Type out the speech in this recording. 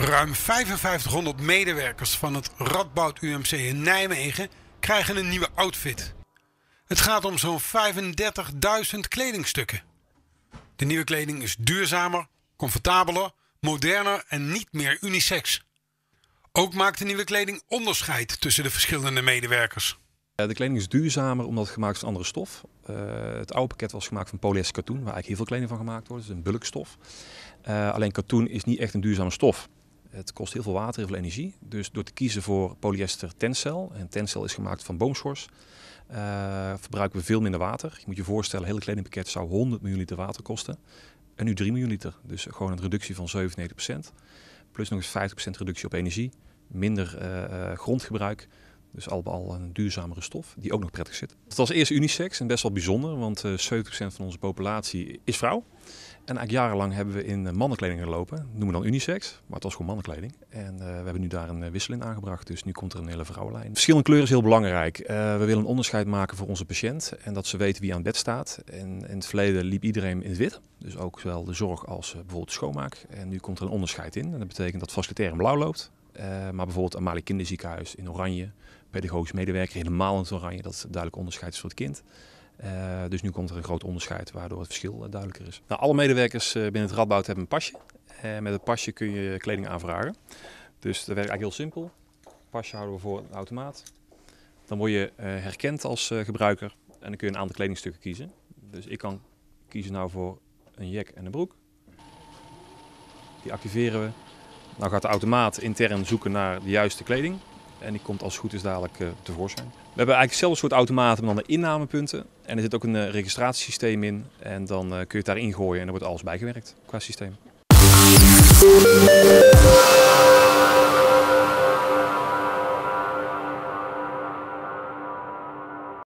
Ruim 5500 medewerkers van het Radboud UMC in Nijmegen krijgen een nieuwe outfit. Het gaat om zo'n 35.000 kledingstukken. De nieuwe kleding is duurzamer, comfortabeler, moderner en niet meer unisex. Ook maakt de nieuwe kleding onderscheid tussen de verschillende medewerkers. Eh, de kleding is duurzamer omdat het gemaakt is van andere stof. Eh, het oude pakket was gemaakt van polyester katoen, waar eigenlijk heel veel kleding van gemaakt wordt. Het is een bulkstof. Eh, alleen katoen is niet echt een duurzame stof. Het kost heel veel water, heel veel energie. Dus door te kiezen voor polyester tencel, en tencel is gemaakt van boomschors, eh, verbruiken we veel minder water. Je moet je voorstellen, een hele kledingpakket zou 100 miljoen liter water kosten. En nu 3 miljoen liter. Dus gewoon een reductie van 97%. Plus nog eens 50% reductie op energie. Minder eh, eh, grondgebruik. Dus al al een duurzamere stof die ook nog prettig zit. Het was eerst unisex en best wel bijzonder, want uh, 70% van onze populatie is vrouw. En eigenlijk jarenlang hebben we in eh, mannenkleding gelopen. noemen we dan unisex, maar het was gewoon mannenkleding. En eh, we hebben nu daar een eh, wisseling in aangebracht, dus nu komt er een hele vrouwenlijn. Verschillende kleuren is heel belangrijk. we willen een onderscheid maken voor onze patiënt en dat ze weten wie aan het bed staat. En in het verleden liep iedereen in het wit, dus ook zowel de zorg als bijvoorbeeld schoonmaak. En nu komt er een onderscheid in en dat betekent dat facilitair in blauw loopt. maar bijvoorbeeld Amalie Kinderziekenhuis in oranje, pedagogisch medewerker helemaal in het oranje, dat is duidelijk onderscheid voor het kind. Eh, dus nu komt er een groot onderscheid waardoor het verschil eh, duidelijker is. Nou, alle medewerkers eh, binnen het Radboud hebben een pasje. En met het pasje kun je kleding aanvragen. Dus dat werkt eigenlijk heel simpel. Pasje houden we voor een automaat. Dan word je herkend als gebruiker en dan kun je een aantal kledingstukken kiezen. Dus ik kan kiezen nou voor een jack en een broek. Die activeren we. Nou gaat de automaat intern zoeken naar de juiste kleding. En die komt als het goed is dadelijk eh, tevoorschijn. We hebben eigenlijk hetzelfde soort automaten, maar dan de innamepunten. En er zit ook een eh, registratiesysteem in. En dan eh, kun je het daarin gooien en er wordt alles bijgewerkt qua systeem.